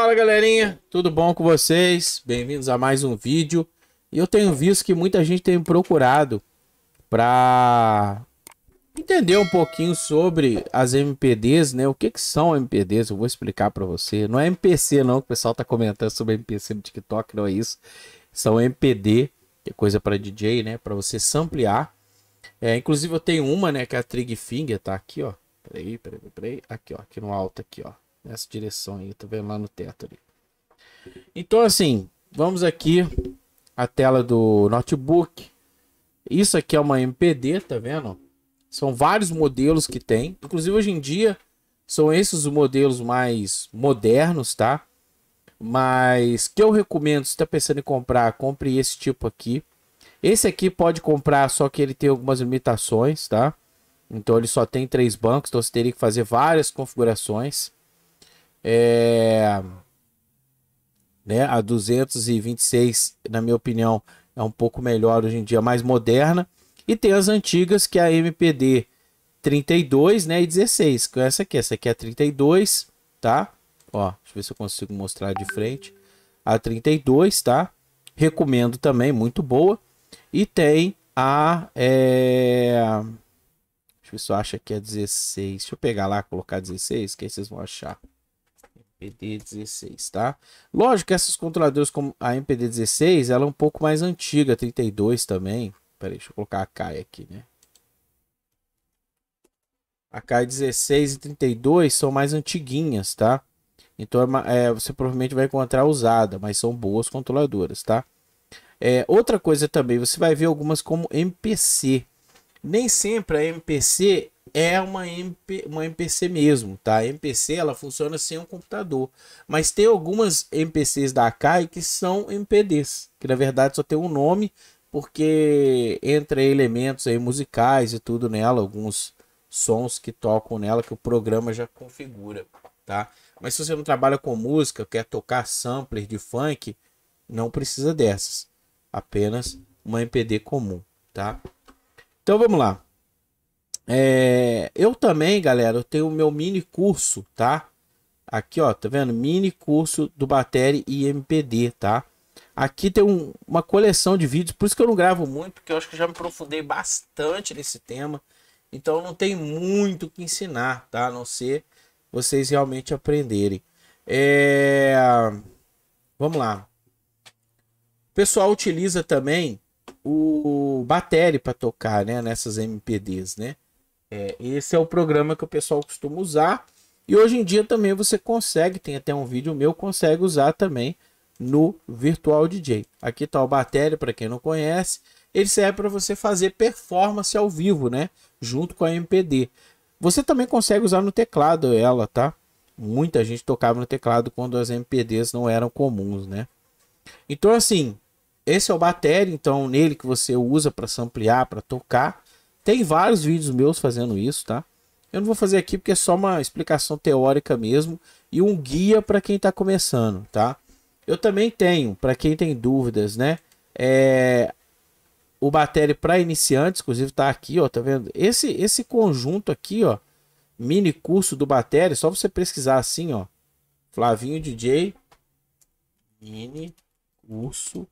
Fala galerinha, tudo bom com vocês? Bem-vindos a mais um vídeo. E eu tenho visto que muita gente tem procurado para entender um pouquinho sobre as MPDs, né? O que que são MPDs? Eu vou explicar para você. Não é MPC não, que o pessoal tá comentando sobre MPC no TikTok, não é isso. São MPD, que é coisa para DJ, né? Para você samplear. É, inclusive eu tenho uma, né, que é a Trig Finger, tá aqui, ó. Peraí, peraí, peraí. Aqui, ó, aqui no alto aqui, ó nessa direção aí, tá vendo lá no teto ali. Então assim, vamos aqui a tela do notebook. Isso aqui é uma MPD, tá vendo? São vários modelos que tem. Inclusive hoje em dia são esses os modelos mais modernos, tá? Mas que eu recomendo, se está pensando em comprar, compre esse tipo aqui. Esse aqui pode comprar, só que ele tem algumas limitações, tá? Então ele só tem três bancos, então você teria que fazer várias configurações. É, né, a 226, na minha opinião, é um pouco melhor hoje em dia, mais moderna. E tem as antigas, que é a MPD 32 né, e 16, que é essa aqui. Essa aqui é a 32, tá? Ó, deixa eu ver se eu consigo mostrar de frente. A 32, tá? Recomendo também, muito boa. E tem a. É... Deixa eu ver se eu acho que é 16. Deixa eu pegar lá, colocar 16, que aí vocês vão achar. MPD16, tá? Lógico que essas controladoras como a MPD16, ela é um pouco mais antiga, 32 também. Peraí, deixa eu colocar a CAI aqui, né? A CAI 16 e 32 são mais antiguinhas, tá? Então é, é, você provavelmente vai encontrar usada, mas são boas controladoras, tá? É, outra coisa também, você vai ver algumas como MPC. Nem sempre a MPC é uma, MP, uma MPC mesmo, tá? A MPC ela funciona sem um computador, mas tem algumas MPCs da Akai que são MPDs, que na verdade só tem um nome, porque entra elementos aí musicais e tudo nela, alguns sons que tocam nela que o programa já configura, tá? Mas se você não trabalha com música, quer tocar sampler de funk, não precisa dessas, apenas uma MPD comum, tá? Então vamos lá. É, eu também, galera, eu tenho o meu mini curso, tá? Aqui, ó, tá vendo? Mini curso do Bateri e MPD, tá? Aqui tem um, uma coleção de vídeos, por isso que eu não gravo muito, porque eu acho que já me aprofundei bastante nesse tema. Então não tem muito que ensinar, tá? A não ser vocês realmente aprenderem. É... Vamos lá. O pessoal utiliza também o, o Bateri para tocar, né? Nessas MPDs, né? É, esse é o programa que o pessoal costuma usar. E hoje em dia também você consegue, tem até um vídeo meu, consegue usar também no Virtual DJ. Aqui está o Batéria, para quem não conhece. Ele serve para você fazer performance ao vivo, né? Junto com a MPD. Você também consegue usar no teclado ela, tá? Muita gente tocava no teclado quando as MPDs não eram comuns, né? Então assim, esse é o Batéria, então nele que você usa para samplear, para tocar. Tem vários vídeos meus fazendo isso, tá? Eu não vou fazer aqui porque é só uma explicação teórica mesmo e um guia para quem está começando, tá? Eu também tenho, para quem tem dúvidas, né? É... O batéria para iniciantes, inclusive tá aqui, ó, tá vendo? Esse esse conjunto aqui, ó, mini curso do batéria, só você pesquisar assim, ó. Flavinho DJ mini curso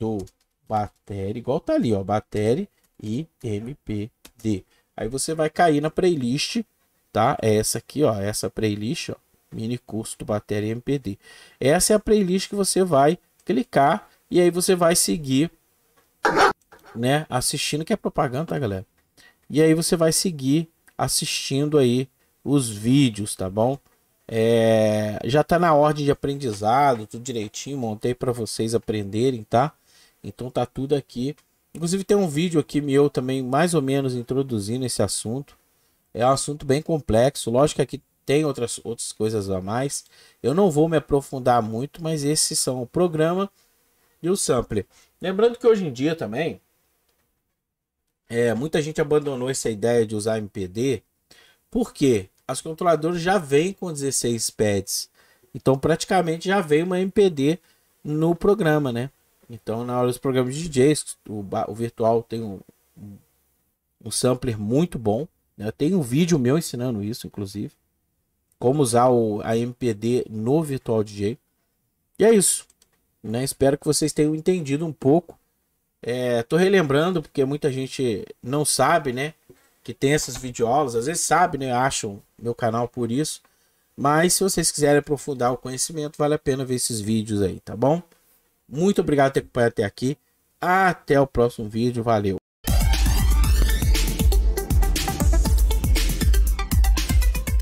do batéria, igual tá ali, ó, batéria IMPD. Aí você vai cair na playlist, tá? É essa aqui, ó, essa playlist, ó, mini curso do bateria MPD. Essa é a playlist que você vai clicar e aí você vai seguir, né, assistindo que é propaganda, tá, galera? E aí você vai seguir assistindo aí os vídeos, tá bom? É, já tá na ordem de aprendizado, tudo direitinho, montei para vocês aprenderem, tá? Então tá tudo aqui Inclusive tem um vídeo aqui meu também, mais ou menos introduzindo esse assunto. É um assunto bem complexo. Lógico que aqui tem outras, outras coisas a mais. Eu não vou me aprofundar muito, mas esses são o programa e o sampler. Lembrando que hoje em dia também, é, muita gente abandonou essa ideia de usar MPD, porque as controladoras já vêm com 16 pads. Então praticamente já veio uma MPD no programa, né? Então, na hora dos programas de DJs, o, o virtual tem um, um sampler muito bom. Né? Tem um vídeo meu ensinando isso, inclusive. Como usar o, a MPD no Virtual DJ. E é isso. Né? Espero que vocês tenham entendido um pouco. É, relembrando, porque muita gente não sabe, né? Que tem essas videoaulas. Às vezes sabe, né? Acham meu canal por isso. Mas se vocês quiserem aprofundar o conhecimento, vale a pena ver esses vídeos aí, tá bom? Muito obrigado por ter acompanhado até aqui. Até o próximo vídeo. Valeu.